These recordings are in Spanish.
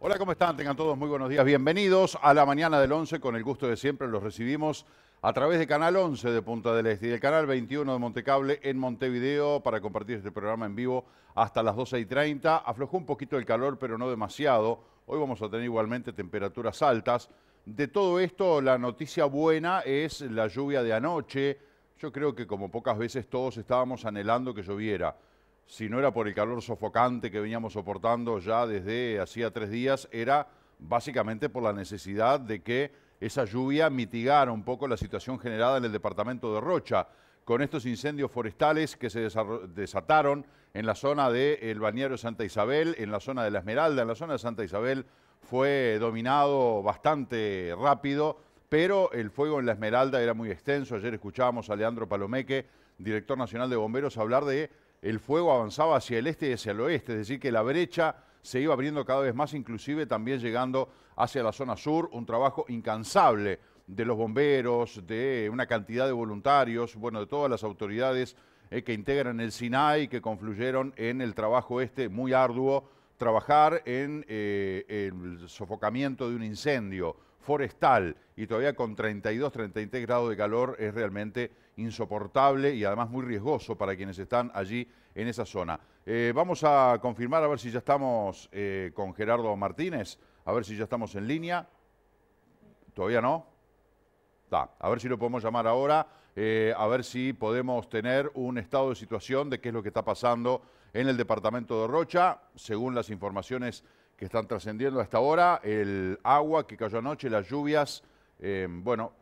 Hola, ¿cómo están? Tengan todos muy buenos días. Bienvenidos a la mañana del 11. Con el gusto de siempre los recibimos a través de Canal 11 de Punta del Este y del Canal 21 de Montecable en Montevideo para compartir este programa en vivo hasta las 12 y 30. Aflojó un poquito el calor, pero no demasiado. Hoy vamos a tener igualmente temperaturas altas. De todo esto, la noticia buena es la lluvia de anoche. Yo creo que como pocas veces todos estábamos anhelando que lloviera si no era por el calor sofocante que veníamos soportando ya desde hacía tres días, era básicamente por la necesidad de que esa lluvia mitigara un poco la situación generada en el departamento de Rocha, con estos incendios forestales que se desataron en la zona del de balneario Santa Isabel, en la zona de La Esmeralda, en la zona de Santa Isabel fue dominado bastante rápido, pero el fuego en La Esmeralda era muy extenso. Ayer escuchábamos a Leandro Palomeque, director nacional de bomberos, hablar de el fuego avanzaba hacia el este y hacia el oeste, es decir, que la brecha se iba abriendo cada vez más, inclusive también llegando hacia la zona sur, un trabajo incansable de los bomberos, de una cantidad de voluntarios, bueno, de todas las autoridades eh, que integran el SINAI, que confluyeron en el trabajo este muy arduo, trabajar en eh, el sofocamiento de un incendio forestal y todavía con 32, 33 grados de calor es realmente insoportable y además muy riesgoso para quienes están allí en esa zona. Eh, vamos a confirmar a ver si ya estamos eh, con Gerardo Martínez, a ver si ya estamos en línea. ¿Todavía no? Da, a ver si lo podemos llamar ahora, eh, a ver si podemos tener un estado de situación de qué es lo que está pasando en el departamento de Rocha, según las informaciones que están trascendiendo hasta ahora, el agua que cayó anoche, las lluvias, bueno,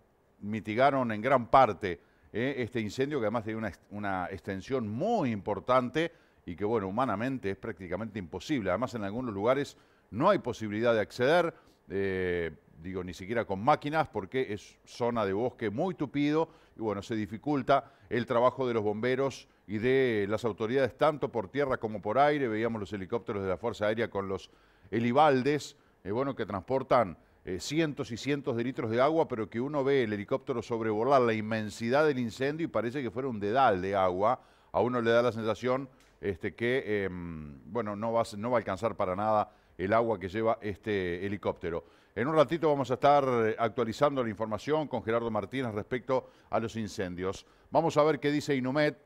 mitigaron en gran parte ¿eh? este incendio que además tiene una, una, extensión muy importante y que, bueno, humanamente es prácticamente imposible. Además, en algunos lugares no hay posibilidad de acceder, eh, digo, ni siquiera con máquinas, porque es zona de bosque muy tupido y, bueno, se dificulta el trabajo de los bomberos y de las autoridades, tanto por tierra como por aire. Veíamos los helicópteros de la Fuerza Aérea con los helibaldes, eh, bueno, que transportan eh, cientos y cientos de litros de agua, pero que uno ve el helicóptero sobrevolar la inmensidad del incendio y parece que fuera un dedal de agua. A uno le da la sensación este, que em, bueno, no va, no va a alcanzar para nada el agua que lleva este helicóptero. En un ratito vamos a estar eh, actualizando la información con Gerardo Martínez respecto a los incendios. Vamos a ver qué dice Inumet.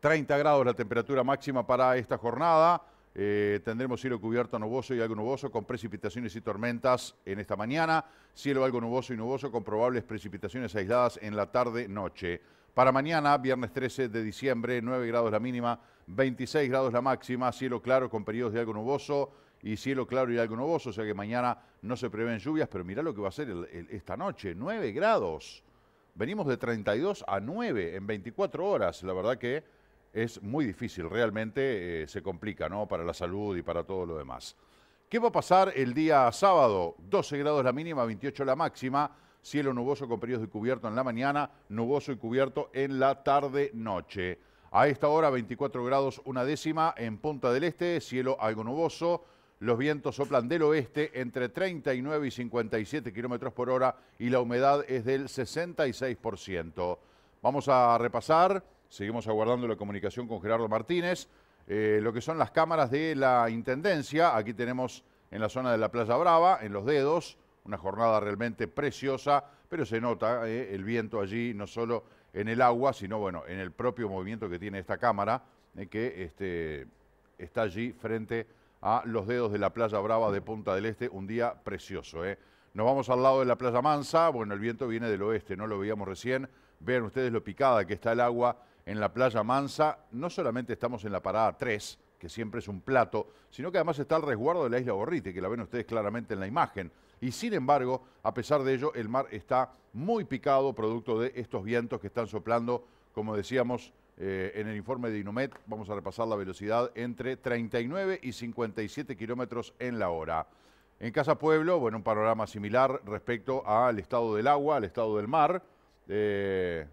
30 grados la temperatura máxima para esta jornada. Eh, tendremos cielo cubierto nuboso y algo nuboso con precipitaciones y tormentas en esta mañana. Cielo algo nuboso y nuboso con probables precipitaciones aisladas en la tarde-noche. Para mañana, viernes 13 de diciembre, 9 grados la mínima, 26 grados la máxima, cielo claro con periodos de algo nuboso y cielo claro y algo nuboso, o sea que mañana no se prevén lluvias, pero mirá lo que va a ser esta noche, 9 grados. Venimos de 32 a 9 en 24 horas, la verdad que es muy difícil, realmente eh, se complica, ¿no? Para la salud y para todo lo demás. ¿Qué va a pasar el día sábado? 12 grados la mínima, 28 la máxima, cielo nuboso con periodos de cubierto en la mañana, nuboso y cubierto en la tarde-noche. A esta hora 24 grados una décima en Punta del Este, cielo algo nuboso, los vientos soplan del oeste entre 39 y 57 kilómetros por hora y la humedad es del 66%. Vamos a repasar Seguimos aguardando la comunicación con Gerardo Martínez. Eh, lo que son las cámaras de la Intendencia, aquí tenemos en la zona de la Playa Brava, en Los Dedos, una jornada realmente preciosa, pero se nota eh, el viento allí, no solo en el agua, sino bueno, en el propio movimiento que tiene esta cámara, eh, que este, está allí frente a Los Dedos de la Playa Brava de Punta del Este, un día precioso. Nos vamos al lado de la Playa Mansa, bueno, el viento viene del oeste, no lo veíamos recién, vean ustedes lo picada que está el agua en la Playa Mansa. No solamente estamos en la parada 3, que siempre es un plato, sino que además está el resguardo de la isla Borrite, que la ven ustedes claramente en la imagen. Y sin embargo, a pesar de ello, el mar está muy picado producto de estos vientos que están soplando, como decíamos eh, en el informe de Inumet, vamos a repasar la velocidad entre 39 y 57 kilómetros en la hora. En Casa Pueblo, bueno, un panorama similar respecto al estado del agua, al estado del mar. Eh,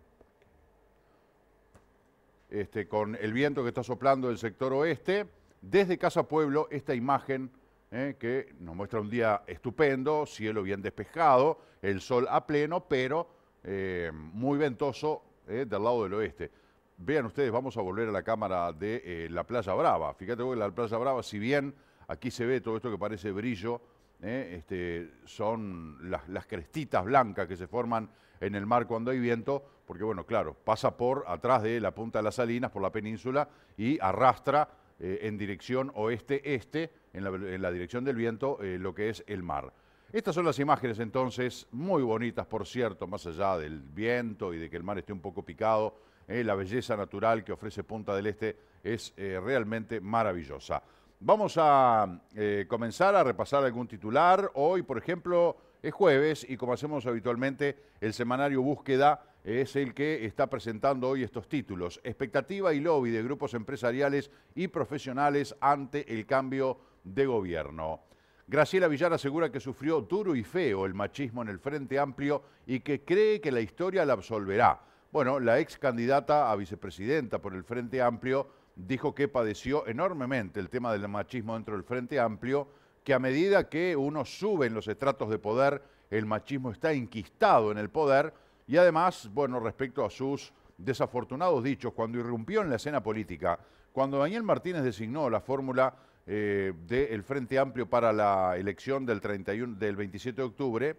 este, con el viento que está soplando del sector oeste. Desde Casa Pueblo, esta imagen eh, que nos muestra un día estupendo, cielo bien despejado, el sol a pleno, pero eh, muy ventoso eh, del lado del oeste. Vean ustedes, vamos a volver a la cámara de la Playa Brava. Fíjate que la Playa Brava, si bien aquí se ve todo esto que parece brillo, este, son las crestitas blancas que se forman en el mar cuando hay viento, porque bueno, claro, pasa por atrás de la punta de las Salinas, por la península, y arrastra eh, en dirección oeste-este, en la, dirección del viento, eh, lo que es el mar. Estas son las imágenes entonces, muy bonitas por cierto, más allá del viento y de que el mar esté un poco picado, eh, la belleza natural que ofrece Punta del Este es realmente maravillosa. Vamos a comenzar a repasar algún titular. Hoy, por ejemplo, es jueves y como hacemos habitualmente, el semanario Búsqueda es el que está presentando hoy estos títulos. Expectativa y lobby de grupos empresariales y profesionales ante el cambio de gobierno. Graciela Villar asegura que sufrió duro y feo el machismo en el Frente Amplio y que cree que la historia la absolverá. Bueno, la ex candidata a vicepresidenta por el Frente Amplio dijo que padeció enormemente el tema del machismo dentro del Frente Amplio que a medida que uno sube en los estratos de poder, el machismo está inquistado en el poder y además, bueno, respecto a sus desafortunados dichos, cuando irrumpió en la escena política, cuando Daniel Martínez designó la fórmula eh, del Frente Amplio para la elección del, 31, del 27 de octubre,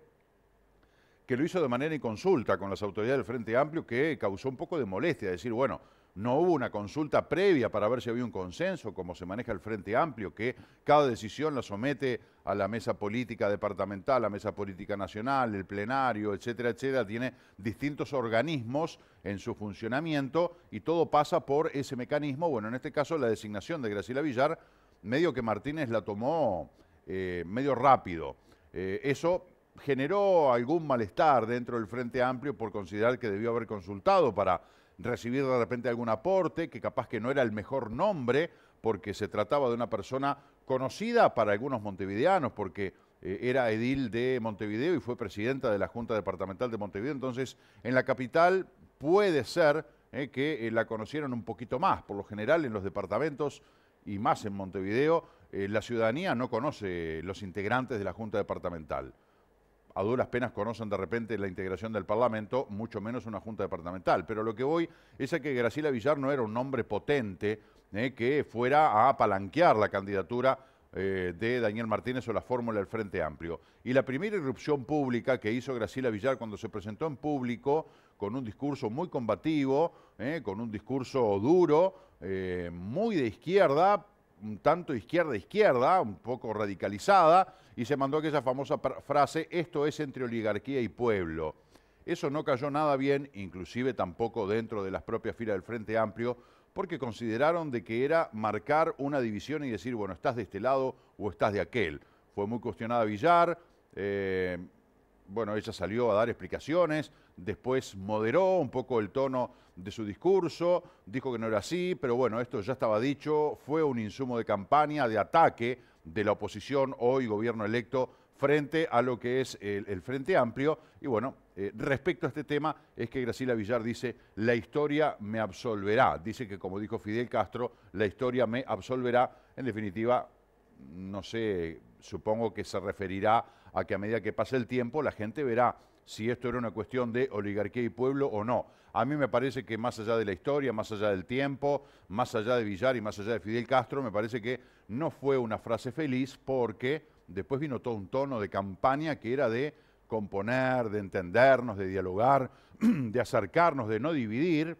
que lo hizo de manera inconsulta con las autoridades del Frente Amplio, que causó un poco de molestia, decir, bueno, no hubo una consulta previa para ver si había un consenso, como se maneja el Frente Amplio, que cada decisión la somete a la mesa política departamental, a la mesa política nacional, el plenario, etcétera, etcétera. Tiene distintos organismos en su funcionamiento y todo pasa por ese mecanismo. Bueno, en este caso la designación de Graciela Villar, medio que Martínez la tomó eh, medio rápido. Eh, eso generó algún malestar dentro del Frente Amplio por considerar que debió haber consultado para recibir de repente algún aporte, que capaz que no era el mejor nombre, porque se trataba de una persona conocida para algunos montevideanos, porque eh, era edil de Montevideo y fue presidenta de la Junta Departamental de Montevideo. Entonces, en la capital puede ser eh, que eh, la conocieran un poquito más. Por lo general, en los departamentos y más en Montevideo, la ciudadanía no conoce los integrantes de la Junta Departamental a duras penas conocen de repente la integración del Parlamento, mucho menos una Junta Departamental. Pero lo que voy es a que Graciela Villar no era un hombre potente eh, que fuera a apalanquear la candidatura eh, de Daniel Martínez o la fórmula del Frente Amplio. Y la primera irrupción pública que hizo Graciela Villar cuando se presentó en público con un discurso muy combativo, eh, con un discurso duro, muy de izquierda, un tanto izquierda-izquierda, un poco radicalizada, y se mandó aquella famosa frase, esto es entre oligarquía y pueblo. Eso no cayó nada bien, inclusive tampoco dentro de las propias filas del Frente Amplio, porque consideraron de que era marcar una división y decir, bueno, estás de este lado o estás de aquel. Fue muy cuestionada Villar, eh, bueno, ella salió a dar explicaciones, después moderó un poco el tono de su discurso, dijo que no era así, pero bueno, esto ya estaba dicho, fue un insumo de campaña, de ataque de la oposición, hoy gobierno electo, frente a lo que es el, Frente Amplio. Y bueno, eh, respecto a este tema es que Graciela Villar dice, la historia me absolverá. Dice que como dijo Fidel Castro, la historia me absolverá. En definitiva, no sé, supongo que se referirá a que a medida que pase el tiempo la gente verá si esto era una cuestión de oligarquía y pueblo o no. A mí me parece que más allá de la historia, más allá del tiempo, más allá de Villar y más allá de Fidel Castro, me parece que no fue una frase feliz porque después vino todo un tono de campaña que era de componer, de entendernos, de dialogar, de acercarnos, de no dividir,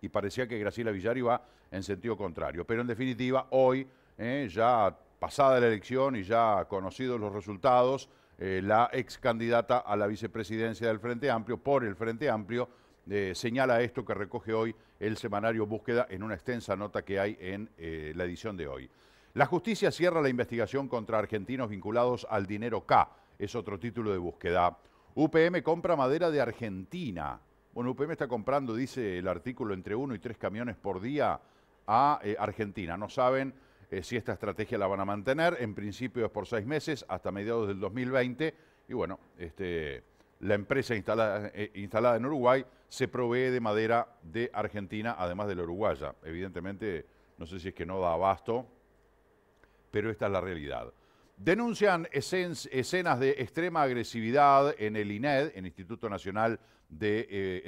y parecía que Graciela Villar iba en sentido contrario. Pero en definitiva, hoy, eh, ya pasada la elección y ya conocidos los resultados, eh, la ex candidata a la vicepresidencia del Frente Amplio por el Frente Amplio. Eh, señala esto que recoge hoy el semanario Búsqueda en una extensa nota que hay en eh, la edición de hoy. La justicia cierra la investigación contra argentinos vinculados al dinero K, es otro título de búsqueda. UPM compra madera de Argentina. Bueno, UPM está comprando, dice el artículo, entre uno y tres camiones por día a Argentina. No saben eh, si esta estrategia la van a mantener. En principio es por seis meses, hasta mediados del 2020. Y bueno, este, la empresa eh, instalada, en Uruguay se provee de madera de Argentina, además de la uruguaya. Evidentemente, no sé si es que no da abasto, pero esta es la realidad. Denuncian escenas de extrema agresividad en el INED, en eh, Instituto Nacional de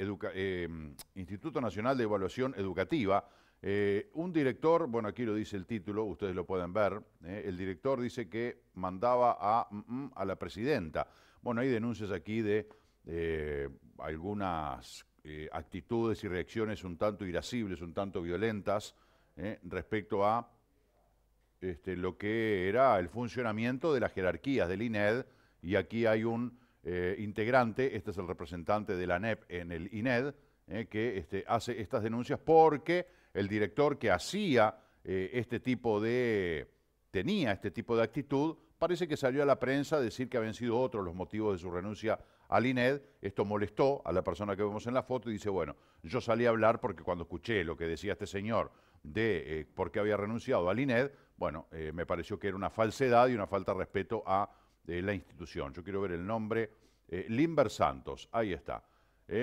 Evaluación Educativa, eh, un director, bueno, aquí lo dice el título, ustedes lo pueden ver, eh, el director dice que mandaba mm, mm, a, la presidenta. Bueno, hay denuncias aquí de eh, algunas actitudes y reacciones un tanto irascibles, un tanto violentas, respecto a este, lo que era el funcionamiento de las jerarquías del INED, y aquí hay un integrante, este es el representante de la NEP en el INED, que este, hace estas denuncias porque el director que hacía eh, este tipo de, tenía este tipo de actitud, parece que salió a la prensa a decir que habían sido otros los motivos de su renuncia al INED. Esto molestó a la persona que vemos en la foto y dice, bueno, yo salí a hablar porque cuando escuché lo que decía este señor de eh, por qué había renunciado al INED, bueno, eh, me pareció que era una falsedad y una falta de respeto a la institución. Yo quiero ver el nombre. Limber Santos, ahí está.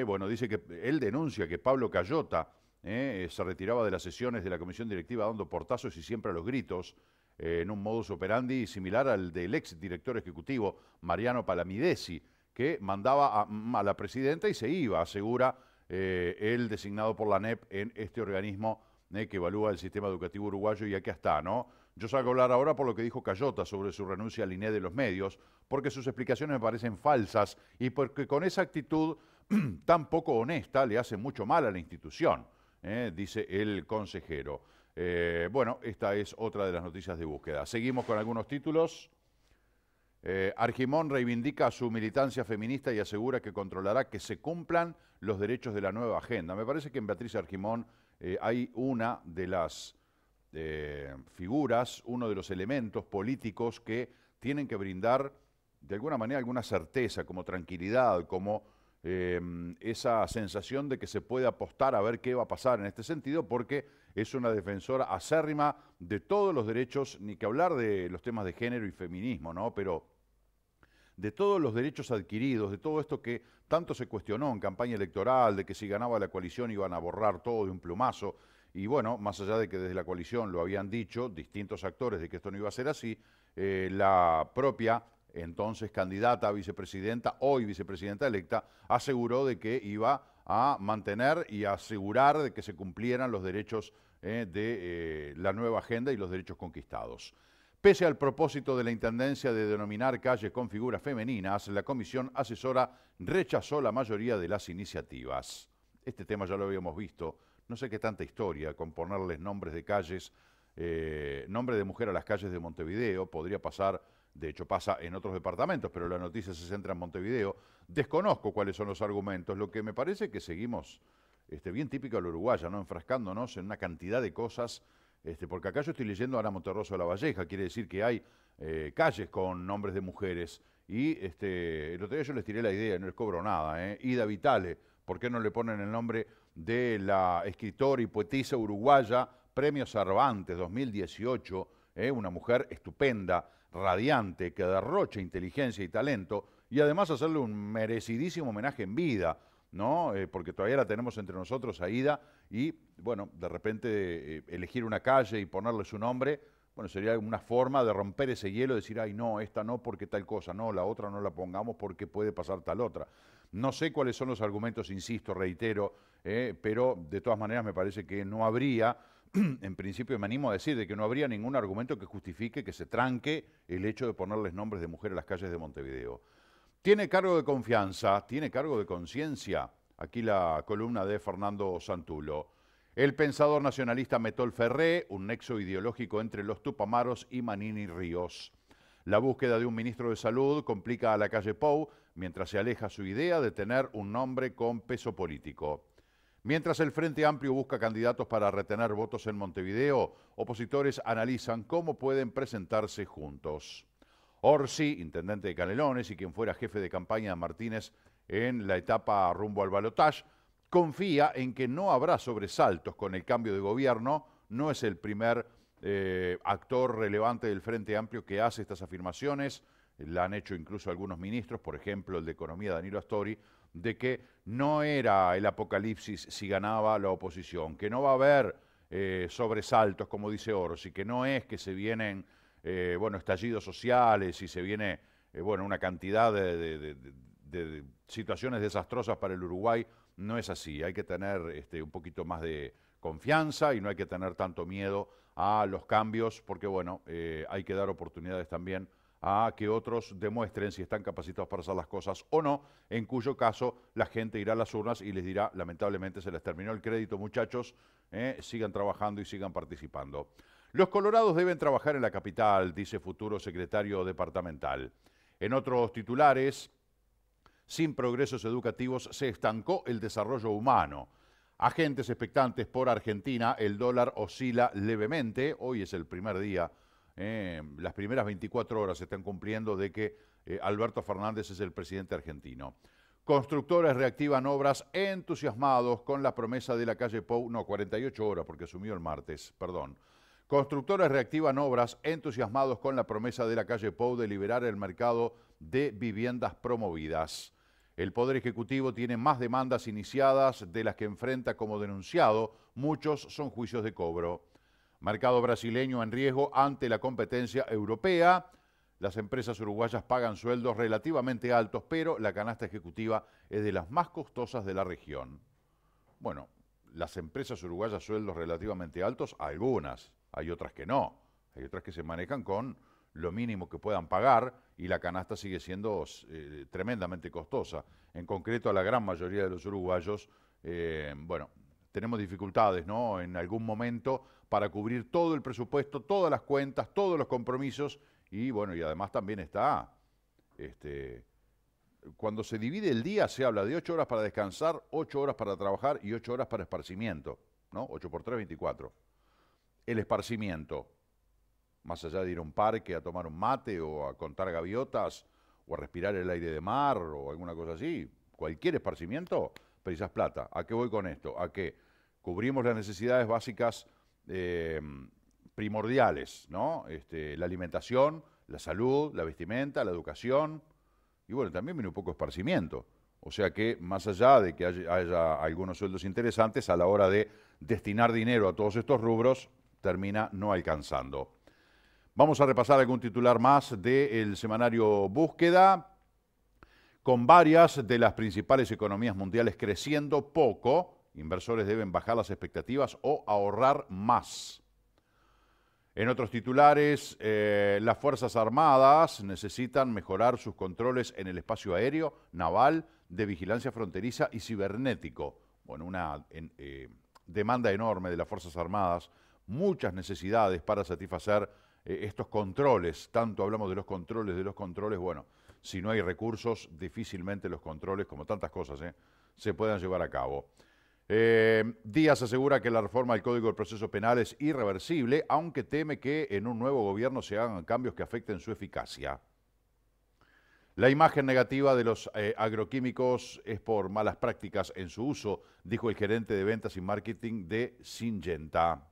bueno, dice que él denuncia que Pablo Cayota ¿eh? se retiraba de las sesiones de la comisión directiva dando portazos y siempre a los gritos, eh, en un modus operandi similar al del ex director ejecutivo Mariano Palamidesi, que mandaba a, mm, la presidenta y se iba, asegura eh, el designado por la NEP en este organismo que evalúa el sistema educativo uruguayo y aquí está, ¿no? Yo salgo a hablar ahora por lo que dijo Cayota sobre su renuncia al INE de los medios, porque sus explicaciones me parecen falsas y porque con esa actitud tan poco honesta le hace mucho mal a la institución. ¿eh? dice el consejero. Eh, bueno, esta es otra de las noticias de búsqueda. Seguimos con algunos títulos. Eh, Argimón reivindica su militancia feminista y asegura que controlará que se cumplan los derechos de la nueva agenda. Me parece que en Beatriz Argimón hay una de las figuras, uno de los elementos políticos que tienen que brindar de alguna manera alguna certeza, como tranquilidad, como Em, esa sensación de que se puede apostar a ver qué va a pasar en este sentido, porque es una defensora acérrima de todos los derechos, ni que hablar de los temas de género y feminismo, ¿no? Pero de todos los derechos adquiridos, de todo esto que tanto se cuestionó en campaña electoral, de que si ganaba la coalición iban a borrar todo de un plumazo. Y bueno, más allá de que desde la coalición lo habían dicho distintos actores de que esto no iba a ser así, eh, la propia entonces candidata a vicepresidenta, hoy vicepresidenta electa, aseguró de que iba a mantener y asegurar de que se cumplieran los derechos eh, de eh, la nueva agenda y los derechos conquistados. Pese al propósito de la Intendencia de denominar calles con figuras femeninas, la comisión asesora rechazó la mayoría de las iniciativas. Este tema ya lo habíamos visto, no sé qué tanta historia con ponerles nombres de calles, eh, nombre de mujer a las calles de Montevideo, podría pasar de hecho, pasa en otros departamentos, pero la noticia se centra en Montevideo. Desconozco cuáles son los argumentos. Lo que me parece que seguimos este, bien típico al uruguaya, ¿no? enfrascándonos en una cantidad de cosas. Este, porque acá yo estoy leyendo Ana Monterroso de la Valleja, quiere decir que hay eh, calles con nombres de mujeres. Y este, el otro día yo les tiré la idea, no les cobro nada. ¿eh? Ida Vitale, ¿por qué no le ponen el nombre de la escritora y poetisa uruguaya, Premio Cervantes 2018? ¿eh? Una mujer estupenda radiante, que derroche inteligencia y talento, y además hacerle un merecidísimo homenaje en vida, ¿no? Eh, porque todavía la tenemos entre nosotros, Aida, y bueno, de repente eh, elegir una calle y ponerle su nombre, bueno, sería una forma de romper ese hielo, decir, ay, no, esta no porque tal cosa, no, la otra no la pongamos porque puede pasar tal otra. No sé cuáles son los argumentos, insisto, reitero, eh, pero de todas maneras me parece que no habría en principio me animo a decir de que no habría ningún argumento que justifique que se tranque el hecho de ponerles nombres de mujeres a las calles de Montevideo. Tiene cargo de confianza, tiene cargo de conciencia. Aquí la columna de Fernando Santulo. El pensador nacionalista Metol Ferré, un nexo ideológico entre los Tupamaros y Manini Ríos. La búsqueda de un ministro de salud complica a la calle Pou mientras se aleja su idea de tener un nombre con peso político. Mientras el Frente Amplio busca candidatos para retener votos en Montevideo, opositores analizan cómo pueden presentarse juntos. Orsi, intendente de Canelones y quien fuera jefe de campaña de Martínez en la etapa rumbo al balotaje, confía en que no habrá sobresaltos con el cambio de gobierno, no es el primer eh, actor relevante del Frente Amplio que hace estas afirmaciones, la han hecho incluso algunos ministros, por ejemplo el de Economía Danilo Astori, de que no era el apocalipsis si ganaba la oposición, que no va a haber eh, sobresaltos, como dice Oros, y que no es que se vienen eh, bueno, estallidos sociales y se viene eh, bueno, una cantidad de, situaciones desastrosas para el Uruguay, no es así. Hay que tener este, un poquito más de confianza y no hay que tener tanto miedo a los cambios, porque bueno, hay que dar oportunidades también a que otros demuestren si están capacitados para hacer las cosas o no, en cuyo caso la gente irá a las urnas y les dirá, lamentablemente se les terminó el crédito, muchachos, ¿eh? sigan trabajando y sigan participando. Los colorados deben trabajar en la capital, dice futuro secretario departamental. En otros titulares, sin progresos educativos se estancó el desarrollo humano. Agentes expectantes por Argentina, el dólar oscila levemente, hoy es el primer día eh, las primeras 24 horas se están cumpliendo de que eh, Alberto Fernández es el presidente argentino. Constructores reactivan obras entusiasmados con la promesa de la calle Pou, no, 48 horas porque asumió el martes, perdón. Constructores reactivan obras entusiasmados con la promesa de la calle Pou de liberar el mercado de viviendas promovidas. El Poder Ejecutivo tiene más demandas iniciadas de las que enfrenta como denunciado, muchos son juicios de cobro. Mercado brasileño en riesgo ante la competencia europea. Las empresas uruguayas pagan sueldos relativamente altos, pero la canasta ejecutiva es de las más costosas de la región. Bueno, las empresas uruguayas sueldos relativamente altos, algunas, hay otras que no, hay otras que se manejan con lo mínimo que puedan pagar y la canasta sigue siendo eh, tremendamente costosa. En concreto, a la gran mayoría de los uruguayos, eh, bueno, tenemos dificultades, ¿no? En algún momento para cubrir todo el presupuesto, todas las cuentas, todos los compromisos y bueno, y además también está, este, cuando se divide el día se habla de 8 horas para descansar, 8 horas para trabajar y 8 horas para esparcimiento, ¿no? 8 por 3, 24. El esparcimiento, más allá de ir a un parque a tomar un mate o a contar gaviotas o a respirar el aire de mar o alguna cosa así, cualquier esparcimiento precisas plata. ¿A qué voy con esto? A que cubrimos las necesidades básicas eh, primordiales, ¿no? Este, la alimentación, la salud, la vestimenta, la educación. Y bueno, también viene un poco esparcimiento. O sea que, más allá de que haya, algunos sueldos interesantes, a la hora de destinar dinero a todos estos rubros, termina no alcanzando. Vamos a repasar algún titular más del semanario Búsqueda con varias de las principales economías mundiales creciendo poco, inversores deben bajar las expectativas o ahorrar más. En otros titulares, eh, las Fuerzas Armadas necesitan mejorar sus controles en el espacio aéreo, naval, de vigilancia fronteriza y cibernético. Bueno, una eh, demanda enorme de las Fuerzas Armadas, muchas necesidades para satisfacer eh, estos controles. Tanto hablamos de los controles, de los controles, bueno si no hay recursos, difícilmente los controles, como tantas cosas, ¿eh? se puedan llevar a cabo. Eh, Díaz asegura que la reforma del Código del Proceso Penal es irreversible, aunque teme que en un nuevo gobierno se hagan cambios que afecten su eficacia. La imagen negativa de los eh, agroquímicos es por malas prácticas en su uso, dijo el gerente de ventas y marketing de Syngenta.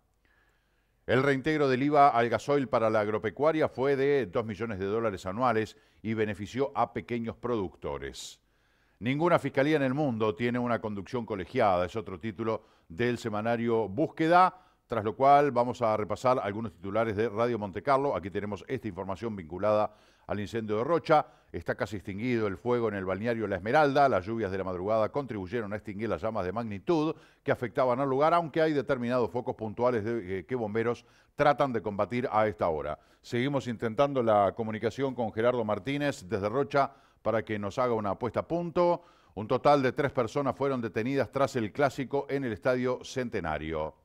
El reintegro del IVA al gasoil para la agropecuaria fue de 2 millones de dólares anuales y benefició a pequeños productores. Ninguna fiscalía en el mundo tiene una conducción colegiada, es otro título del semanario Búsqueda, tras lo cual vamos a repasar algunos titulares de Radio Montecarlo. Aquí tenemos esta información vinculada al incendio de Rocha. Está casi extinguido el fuego en el balneario La Esmeralda. Las lluvias de la madrugada contribuyeron a extinguir las llamas de magnitud que afectaban al lugar, aunque hay determinados focos puntuales de, eh, que bomberos tratan de combatir a esta hora. Seguimos intentando la comunicación con Gerardo Martínez desde Rocha para que nos haga una apuesta a punto. Un total de tres personas fueron detenidas tras el clásico en el Estadio Centenario.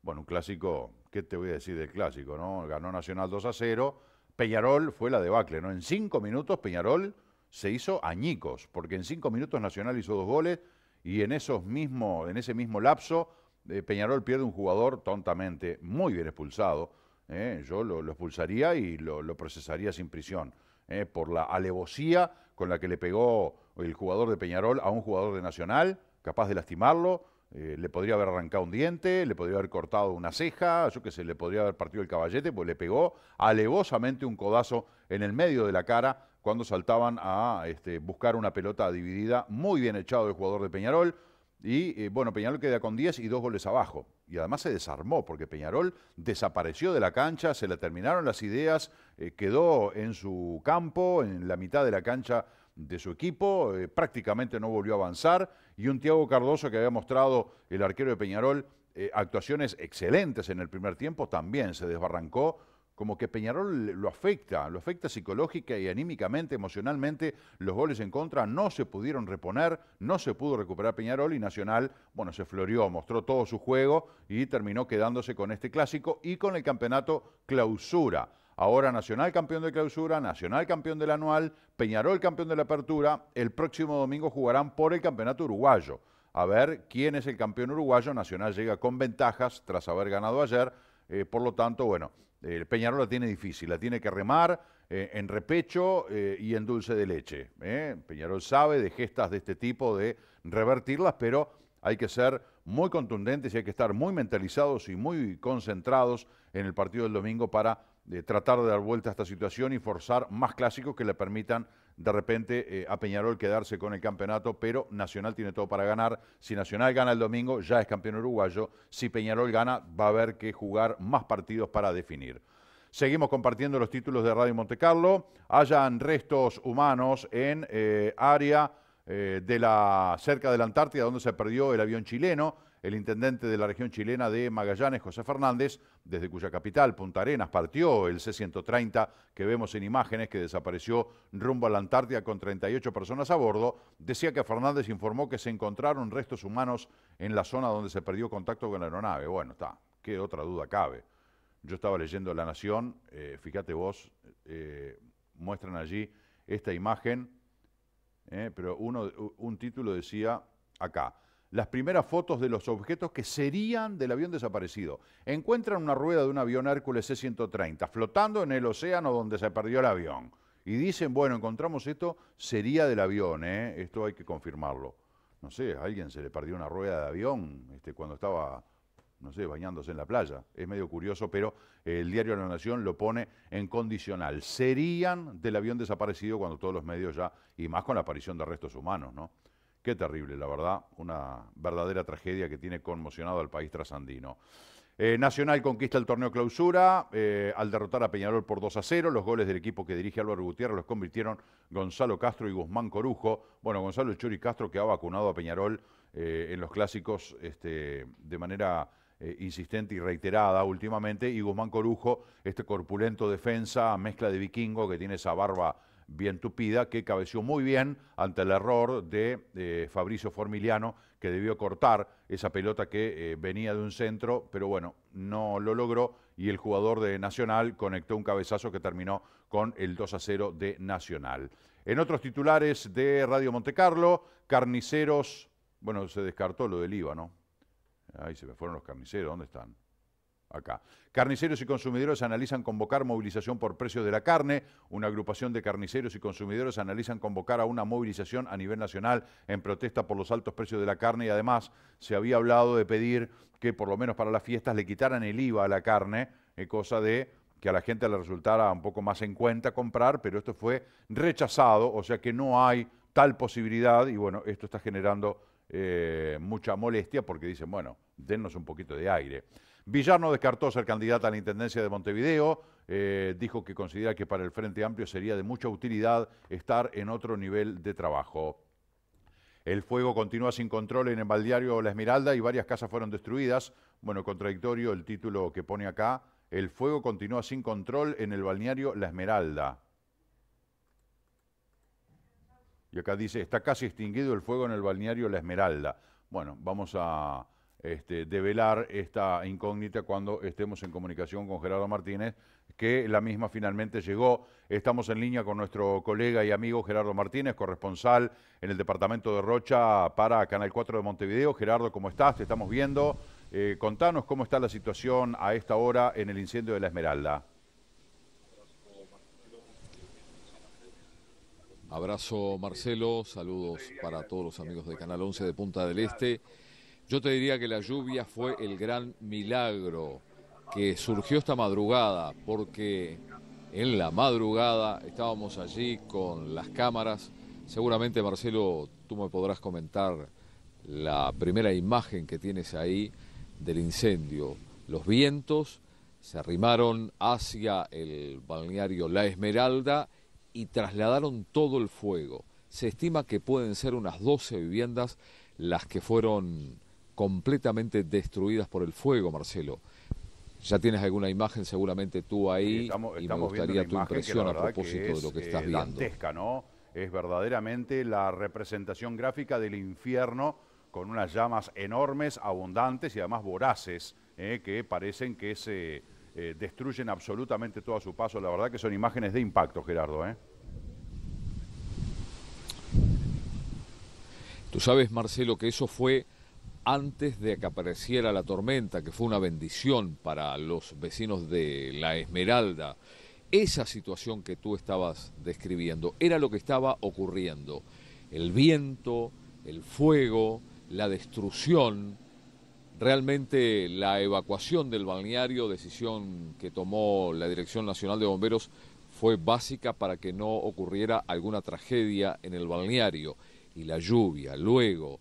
Bueno, un clásico, ¿qué te voy a decir del clásico? No? Ganó Nacional 2 a 0 Peñarol fue la debacle, ¿no? En cinco minutos Peñarol se hizo añicos, porque en cinco minutos Nacional hizo dos goles y en, esos en ese mismo lapso eh, Peñarol pierde un jugador tontamente, muy bien expulsado. ¿eh? yo lo, expulsaría y lo, procesaría sin prisión, ¿eh? por la alevosía con la que le pegó el jugador de Peñarol a un jugador de Nacional, capaz de lastimarlo, eh, le podría haber arrancado un diente, le podría haber cortado una ceja, yo que sé, le podría haber partido el caballete, pues le pegó alevosamente un codazo en el medio de la cara cuando saltaban a este, buscar una pelota dividida, muy bien echado el jugador de Peñarol. Y eh, bueno, Peñarol queda con 10 y dos goles abajo. Y además se desarmó porque Peñarol desapareció de la cancha, se le terminaron las ideas, eh, quedó en su campo, en la mitad de la cancha de su equipo, prácticamente no volvió a avanzar y un Tiago Cardoso que había mostrado el arquero de Peñarol eh, actuaciones excelentes en el primer tiempo, también se desbarrancó, como que Peñarol lo afecta, lo afecta psicológica y anímicamente, emocionalmente, los goles en contra no se pudieron reponer, no se pudo recuperar Peñarol y Nacional, bueno, se floreó, mostró todo su juego y terminó quedándose con este clásico y con el campeonato clausura. Ahora Nacional campeón de clausura, Nacional campeón del anual, Peñarol campeón de la apertura. El próximo domingo jugarán por el campeonato uruguayo. A ver quién es el campeón uruguayo. Nacional llega con ventajas tras haber ganado ayer. Eh, por lo tanto, bueno, el Peñarol la tiene difícil, la tiene que remar eh, en repecho eh, y en dulce de leche. Peñarol sabe de gestas de este tipo de revertirlas, pero hay que ser muy contundentes y hay que estar muy mentalizados y muy concentrados en el partido del domingo para de tratar de dar vuelta a esta situación y forzar más clásicos que le permitan de repente eh, a Peñarol quedarse con el campeonato, pero Nacional tiene todo para ganar. Si Nacional gana el domingo, ya es campeón uruguayo. Si Peñarol gana, va a haber que jugar más partidos para definir. Seguimos compartiendo los títulos de Radio Monte Carlo, Hayan restos humanos en eh, área eh, de la, cerca de la Antártida, donde se perdió el avión chileno el intendente de la región chilena de Magallanes, José Fernández, desde cuya capital, Punta Arenas, partió el C-130 que vemos en imágenes que desapareció rumbo a la Antártida con 38 personas a bordo, decía que Fernández informó que se encontraron restos humanos en la zona donde se perdió contacto con la aeronave. Bueno, está, qué otra duda cabe. Yo estaba leyendo La Nación, eh, fíjate vos, eh, muestran allí esta imagen, eh, pero uno, un título decía acá, las primeras fotos de los objetos que serían del avión desaparecido. Encuentran una rueda de un avión Hércules C-130 flotando en el océano donde se perdió el avión. Y dicen, bueno, encontramos esto, sería del avión, ¿eh? esto hay que confirmarlo. No sé, a alguien se le perdió una rueda de avión este, cuando estaba, no sé, bañándose en la playa. Es medio curioso, pero el diario La Nación lo pone en condicional. Serían del avión desaparecido cuando todos los medios ya, y más con la aparición de restos humanos, ¿no? Qué terrible, la verdad, una verdadera tragedia que tiene conmocionado al país trasandino. Eh, Nacional conquista el torneo clausura eh, al derrotar a Peñarol por 2 a 0. Los goles del equipo que dirige Álvaro Gutiérrez los convirtieron Gonzalo Castro y Guzmán Corujo. Bueno, Gonzalo Churi Castro que ha vacunado a Peñarol eh, en los clásicos este, de manera insistente y reiterada últimamente. Y Guzmán Corujo, este corpulento defensa, mezcla de vikingo que tiene esa barba bien tupida, que cabeció muy bien ante el error de eh, Fabricio Formiliano, que debió cortar esa pelota que eh, venía de un centro, pero bueno, no lo logró y el jugador de Nacional conectó un cabezazo que terminó con el 2 a 0 de Nacional. En otros titulares de Radio Montecarlo, carniceros, bueno, se descartó lo del IVA, ¿no? Ahí se me fueron los carniceros, ¿dónde están? acá. Carniceros y consumidores analizan convocar movilización por precios de la carne. Una agrupación de carniceros y consumidores analizan convocar a una movilización a nivel nacional en protesta por los altos precios de la carne y además se había hablado de pedir que por lo menos para las fiestas le quitaran el IVA a la carne, eh, cosa de que a la gente le resultara un poco más en cuenta comprar, pero esto fue rechazado, o sea que no hay tal posibilidad y bueno, esto está generando eh, mucha molestia porque dicen, bueno, dennos un poquito de aire. Villar no descartó ser candidato a la Intendencia de Montevideo, eh, dijo que considera que para el Frente Amplio sería de mucha utilidad estar en otro nivel de trabajo. El fuego continúa sin control en el balneario La Esmeralda y varias casas fueron destruidas. Bueno, contradictorio el título que pone acá. El fuego continúa sin control en el balneario La Esmeralda. Y acá dice, está casi extinguido el fuego en el balneario La Esmeralda. Bueno, vamos a, este, develar esta incógnita cuando estemos en comunicación con Gerardo Martínez, que la misma finalmente llegó. Estamos en línea con nuestro colega y amigo Gerardo Martínez, corresponsal en el departamento de Rocha para Canal 4 de Montevideo. Gerardo, ¿cómo estás? Te estamos viendo. Eh, contanos cómo está la situación a esta hora en el incendio de la Esmeralda. Abrazo Marcelo, saludos para todos los amigos de Canal 11 de Punta del Este. Yo te diría que la lluvia fue el gran milagro que surgió esta madrugada, porque en la madrugada estábamos allí con las cámaras. Seguramente, Marcelo, tú me podrás comentar la primera imagen que tienes ahí del incendio. Los vientos se arrimaron hacia el balneario La Esmeralda y trasladaron todo el fuego. Se estima que pueden ser unas 12 viviendas las que fueron completamente destruidas por el fuego, Marcelo. Ya tienes alguna imagen seguramente tú ahí y me gustaría tu impresión a propósito de lo que eh, estás viendo. ¿no? Es verdaderamente la representación gráfica del infierno con unas llamas enormes, abundantes y además voraces eh, que parecen que se eh, destruyen absolutamente todo a su paso. La verdad que son imágenes de impacto, Gerardo. ¿eh? Tú sabes, Marcelo, que eso fue antes de que apareciera la tormenta, que fue una bendición para los vecinos de La Esmeralda. Esa situación que tú estabas describiendo era lo que estaba ocurriendo. El viento, el fuego, la destrucción, realmente la evacuación del balneario, decisión que tomó la Dirección Nacional de Bomberos, fue básica para que no ocurriera alguna tragedia en el balneario. Y la lluvia, luego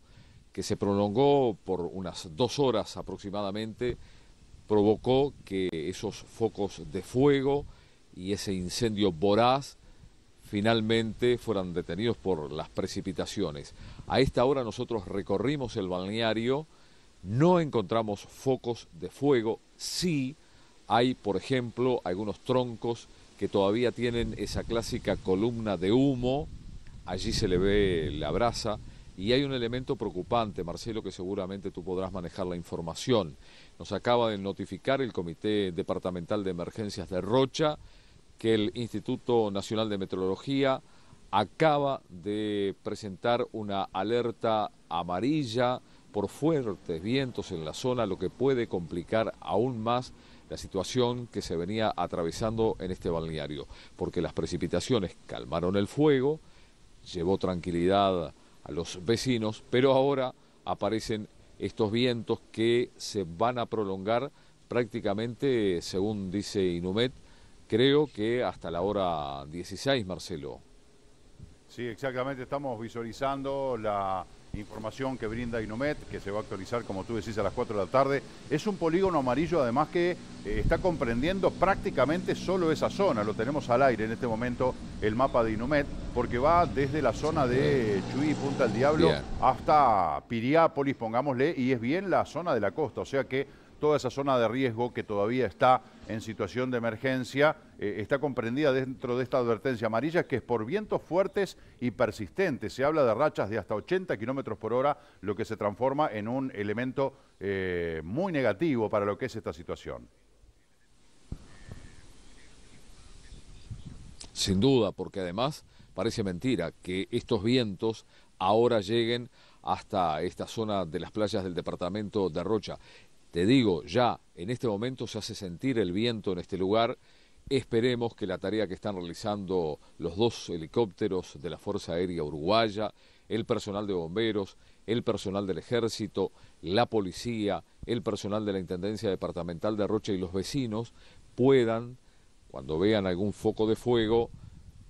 que se prolongó por unas dos horas aproximadamente, provocó que esos focos de fuego y ese incendio voraz finalmente fueran detenidos por las precipitaciones. A esta hora nosotros recorrimos el balneario, no encontramos focos de fuego, sí hay, por ejemplo, algunos troncos que todavía tienen esa clásica columna de humo, allí se le ve la brasa, y hay un elemento preocupante, Marcelo, que seguramente tú podrás manejar la información. Nos acaba de notificar el Comité Departamental de Emergencias de Rocha que el Instituto Nacional de Meteorología acaba de presentar una alerta amarilla por fuertes vientos en la zona, lo que puede complicar aún más la situación que se venía atravesando en este balneario, porque las precipitaciones calmaron el fuego, llevó tranquilidad a los vecinos, pero ahora aparecen estos vientos que se van a prolongar prácticamente, según dice Inumet, creo que hasta la hora 16, Marcelo. Sí, exactamente, estamos visualizando la información que brinda Inumet, que se va a actualizar, como tú decís, a las 4 de la tarde. Es un polígono amarillo, además, que eh, está comprendiendo prácticamente solo esa zona. Lo tenemos al aire en este momento, el mapa de Inumet, porque va desde la zona de Chuy, Punta del Diablo, hasta Piriápolis, pongámosle, y es bien la zona de la costa. O sea que toda esa zona de riesgo que todavía está en situación de emergencia, eh, está comprendida dentro de esta advertencia amarilla que es por vientos fuertes y persistentes. Se habla de rachas de hasta 80 kilómetros por hora, lo que se transforma en un elemento eh, muy negativo para lo que es esta situación. Sin duda, porque además parece mentira que estos vientos ahora lleguen hasta esta zona de las playas del departamento de Rocha. Te digo, ya en este momento se hace sentir el viento en este lugar. Esperemos que la tarea que están realizando los dos helicópteros de la Fuerza Aérea Uruguaya, el personal de bomberos, el personal del ejército, la policía, el personal de la Intendencia Departamental de Rocha y los vecinos puedan, cuando vean algún foco de fuego,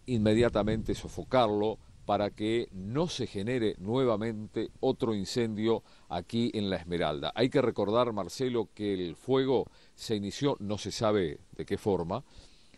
inmediatamente sofocarlo, para que no se genere nuevamente otro incendio aquí en La Esmeralda. Hay que recordar, Marcelo, que el fuego se inició, no se sabe de qué forma,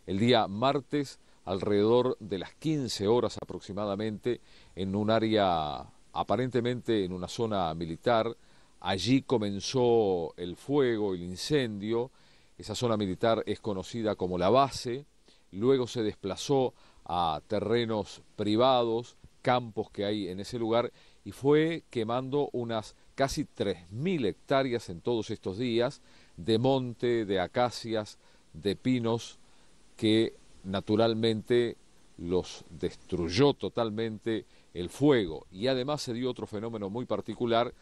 el día martes alrededor de las 15 horas aproximadamente en un área, aparentemente en una zona militar. Allí comenzó el fuego, el incendio. Esa zona militar es conocida como la base. Luego se desplazó a terrenos privados campos que hay en ese lugar y fue quemando unas casi 3.000 hectáreas en todos estos días de monte, de acacias, de pinos, que naturalmente los destruyó totalmente el fuego. Y además se dio otro fenómeno muy particular,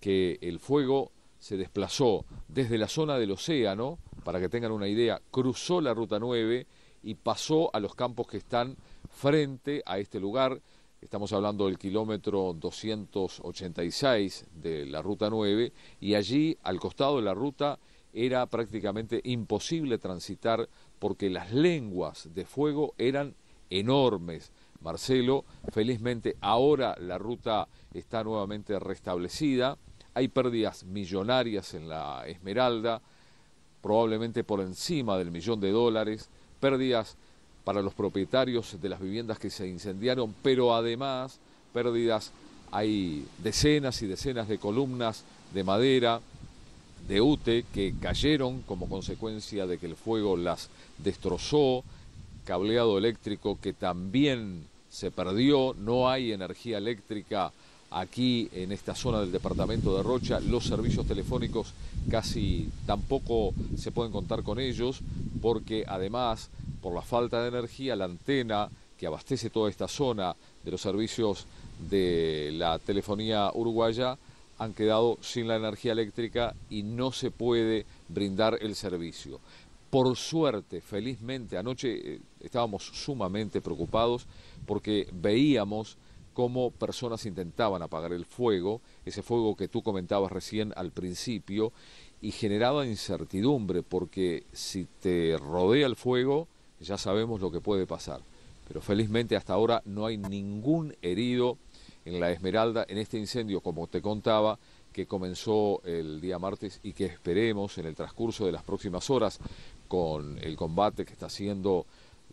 que el fuego se desplazó desde la zona del océano, para que tengan una idea, cruzó la Ruta 9 y pasó a los campos que están frente a este lugar, Estamos hablando del kilómetro 286 de la ruta 9 y allí al costado de la ruta era prácticamente imposible transitar porque las lenguas de fuego eran enormes. Marcelo, felizmente ahora la ruta está nuevamente restablecida. Hay pérdidas millonarias en la Esmeralda, probablemente por encima del millón de dólares, pérdidas para los propietarios de las viviendas que se incendiaron, pero además pérdidas, hay decenas y decenas de columnas de madera, de UTE, que cayeron como consecuencia de que el fuego las destrozó, cableado eléctrico que también se perdió, no hay energía eléctrica aquí en esta zona del departamento de Rocha, los servicios telefónicos casi tampoco se pueden contar con ellos porque además por la falta de energía, la antena que abastece toda esta zona de los servicios de la telefonía uruguaya han quedado sin la energía eléctrica y no se puede brindar el servicio. Por suerte, felizmente, anoche eh, estábamos sumamente preocupados porque veíamos cómo personas intentaban apagar el fuego, ese fuego que tú comentabas recién al principio, y generaba incertidumbre porque si te rodea el fuego, ya sabemos lo que puede pasar. Pero felizmente hasta ahora no hay ningún herido en la Esmeralda en este incendio, como te contaba, que comenzó el día martes y que esperemos en el transcurso de las próximas horas con el combate que está haciendo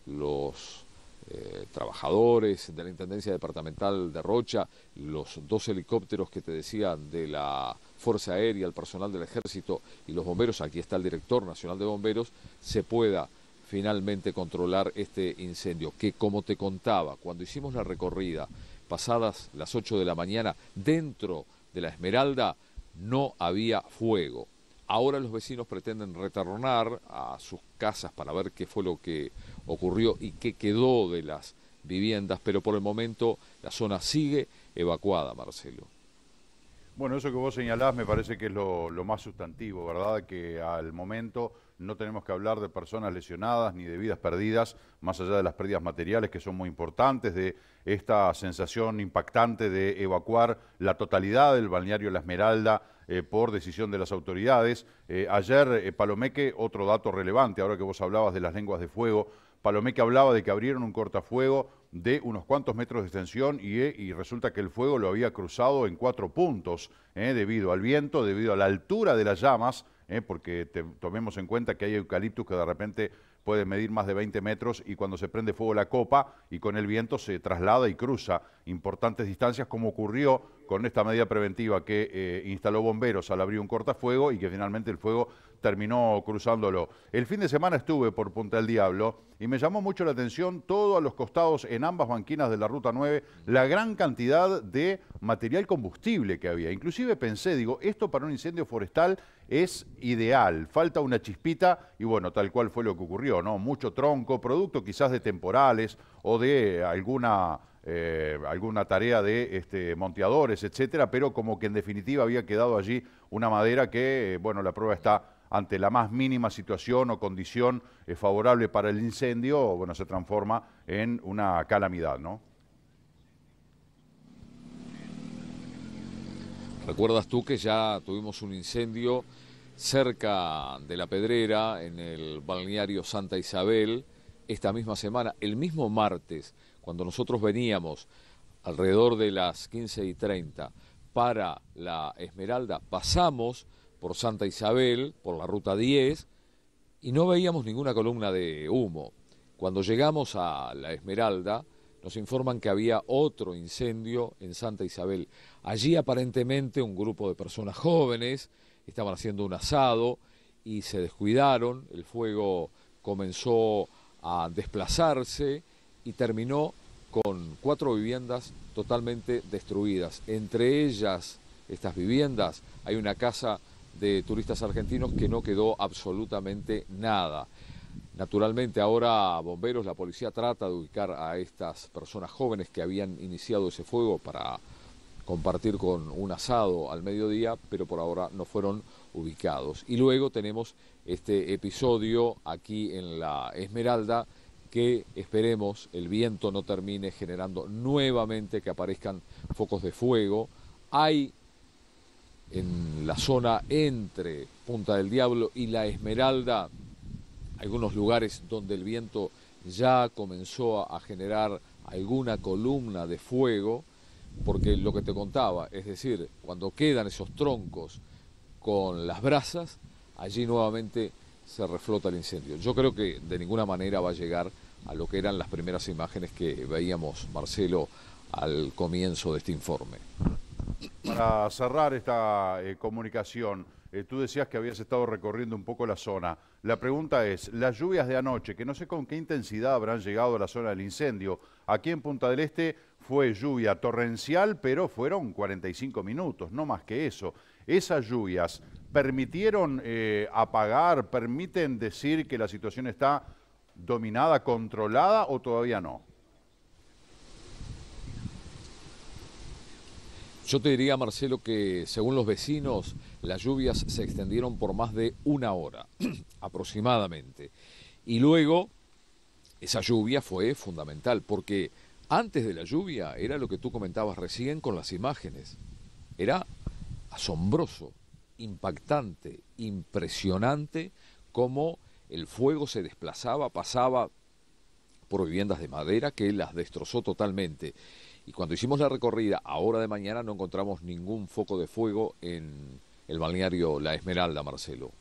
los eh, trabajadores de la Intendencia Departamental de Rocha, los dos helicópteros que te decían de la Fuerza Aérea, el personal del Ejército y los bomberos, aquí está el director nacional de bomberos, se pueda finalmente controlar este incendio, que como te contaba, cuando hicimos la recorrida, pasadas las 8 de la mañana, dentro de la Esmeralda no había fuego. Ahora los vecinos pretenden retornar a sus casas para ver qué fue lo que ocurrió y qué quedó de las viviendas, pero por el momento la zona sigue evacuada, Marcelo. Bueno, eso que vos señalás me parece que es lo, más sustantivo, ¿verdad? Que al momento no tenemos que hablar de personas lesionadas ni de vidas perdidas, más allá de las pérdidas materiales que son muy importantes, de esta sensación impactante de evacuar la totalidad del balneario La Esmeralda eh, por decisión de las autoridades. Eh, ayer, eh, Palomeque, otro dato relevante, ahora que vos hablabas de las lenguas de fuego, Palomeque hablaba de que abrieron un cortafuego de unos cuantos metros de extensión y resulta que el fuego lo había cruzado en cuatro puntos, debido al viento, debido a la altura de las llamas, ¿eh? porque tomemos en cuenta que hay eucaliptus que de repente puede medir más de 20 metros y cuando se prende fuego la copa y con el viento se traslada y cruza importantes distancias como ocurrió con esta medida preventiva que eh, instaló bomberos al abrir un cortafuego y que finalmente el fuego terminó cruzándolo. El fin de semana estuve por Punta del Diablo y me llamó mucho la atención todo a los costados en ambas banquinas de la Ruta 9, la gran cantidad de material combustible que había. Inclusive pensé, digo, esto para un incendio forestal es ideal, falta una chispita y bueno, tal cual fue lo que ocurrió, ¿no? Mucho tronco, producto quizás de temporales o de alguna eh, alguna tarea de este, monteadores, etcétera, pero como que en definitiva había quedado allí una madera que, eh, bueno, la prueba está ante la más mínima situación o condición eh, favorable para el incendio, bueno, se transforma en una calamidad, ¿no? Recuerdas tú que ya tuvimos un incendio cerca de la Pedrera, en el balneario Santa Isabel, esta misma semana, el mismo martes cuando nosotros veníamos alrededor de las 15 y 30 para la Esmeralda, pasamos por Santa Isabel, por la ruta 10, y no veíamos ninguna columna de humo. Cuando llegamos a la Esmeralda, nos informan que había otro incendio en Santa Isabel. Allí aparentemente un grupo de personas jóvenes estaban haciendo un asado y se descuidaron, el fuego comenzó a desplazarse y terminó con cuatro viviendas totalmente destruidas. Entre ellas, estas viviendas, hay una casa de turistas argentinos que no quedó absolutamente nada. Naturalmente ahora bomberos, la policía trata de ubicar a estas personas jóvenes que habían iniciado ese fuego para compartir con un asado al mediodía, pero por ahora no fueron ubicados. Y luego tenemos este episodio aquí en la Esmeralda que esperemos el viento no termine generando nuevamente que aparezcan focos de fuego. Hay en la zona entre Punta del Diablo y La Esmeralda algunos lugares donde el viento ya comenzó a generar alguna columna de fuego, porque lo que te contaba, es decir, cuando quedan esos troncos con las brasas, allí nuevamente se reflota el incendio. Yo creo que de ninguna manera va a llegar a lo que eran las primeras imágenes que veíamos, Marcelo, al comienzo de este informe. Para cerrar esta eh, comunicación, eh, tú decías que habías estado recorriendo un poco la zona. La pregunta es, las lluvias de anoche, que no sé con qué intensidad habrán llegado a la zona del incendio, aquí en Punta del Este fue lluvia torrencial, pero fueron 45 minutos, no más que eso. ¿Esas lluvias permitieron eh, apagar, permiten decir que la situación está dominada, controlada o todavía no? Yo te diría, Marcelo, que según los vecinos, las lluvias se extendieron por más de una hora aproximadamente. Y luego, esa lluvia fue fundamental, porque antes de la lluvia era lo que tú comentabas recién con las imágenes. Era asombroso, impactante, impresionante como el fuego se desplazaba, pasaba por viviendas de madera que las destrozó totalmente. Y cuando hicimos la recorrida, a hora de mañana no encontramos ningún foco de fuego en el balneario La Esmeralda, Marcelo.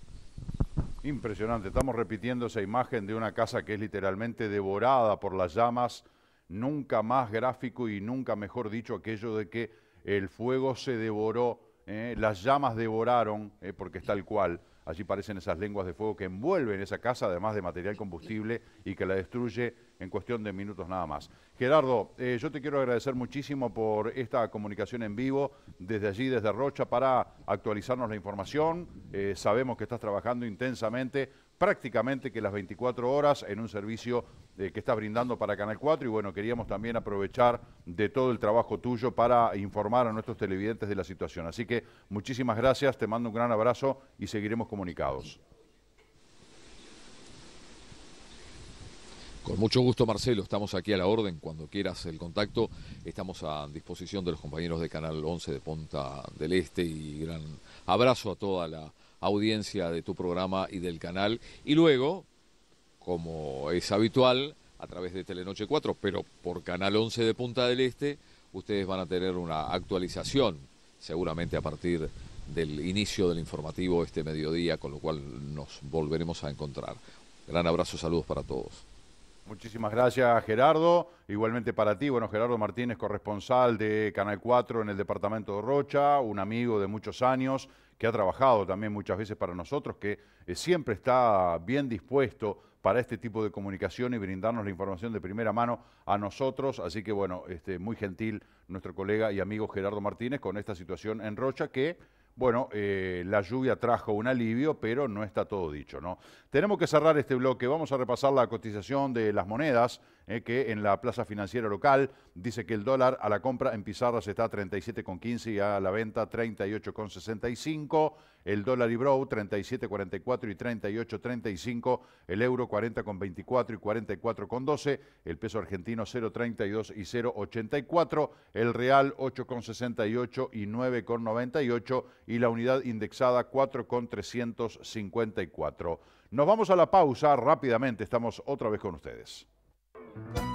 Impresionante, estamos repitiendo esa imagen de una casa que es literalmente devorada por las llamas, nunca más gráfico y nunca mejor dicho aquello de que el fuego se devoró, ¿eh? las llamas devoraron, ¿eh? porque es tal cual, Allí parecen esas lenguas de fuego que envuelven esa casa, además de material combustible, y que la destruye en cuestión de minutos nada más. Gerardo, eh, yo te quiero agradecer muchísimo por esta comunicación en vivo desde allí, desde Rocha, para actualizarnos la información. Eh, sabemos que estás trabajando intensamente prácticamente que las 24 horas en un servicio eh, que estás brindando para Canal 4 y bueno, queríamos también aprovechar de todo el trabajo tuyo para informar a nuestros televidentes de la situación. Así que muchísimas gracias, te mando un gran abrazo y seguiremos comunicados. Con mucho gusto, Marcelo. Estamos aquí a la orden. Cuando quieras el contacto, estamos a disposición de los compañeros de Canal 11 de Punta del Este. Y gran abrazo a toda la audiencia de tu programa y del canal. Y luego, como es habitual, a través de Telenoche 4, pero por Canal 11 de Punta del Este, ustedes van a tener una actualización, seguramente a partir del inicio del informativo este mediodía, con lo cual nos volveremos a encontrar. Gran abrazo, saludos para todos. Muchísimas gracias, Gerardo. Igualmente para ti, bueno, Gerardo Martínez, corresponsal de Canal 4 en el departamento de Rocha, un amigo de muchos años que ha trabajado también muchas veces para nosotros, que eh, siempre está bien dispuesto para este tipo de comunicación y brindarnos la información de primera mano a nosotros. Así que bueno, este, muy gentil nuestro colega y amigo Gerardo Martínez con esta situación en Rocha que... Bueno, eh, la lluvia trajo un alivio, pero no está todo dicho, ¿no? Tenemos que cerrar este bloque. Vamos a repasar la cotización de las monedas. Eh, que en la plaza financiera local dice que el dólar a la compra en pizarras está a 37,15 y a la venta 38,65. El dólar y brou 37,44 y 38,35. El euro 40,24 y 44,12. El peso argentino 0,32 y 0,84. El real 8,68 y 9,98. Y la unidad indexada 4,354. Nos vamos a la pausa rápidamente, estamos otra vez con ustedes. thank you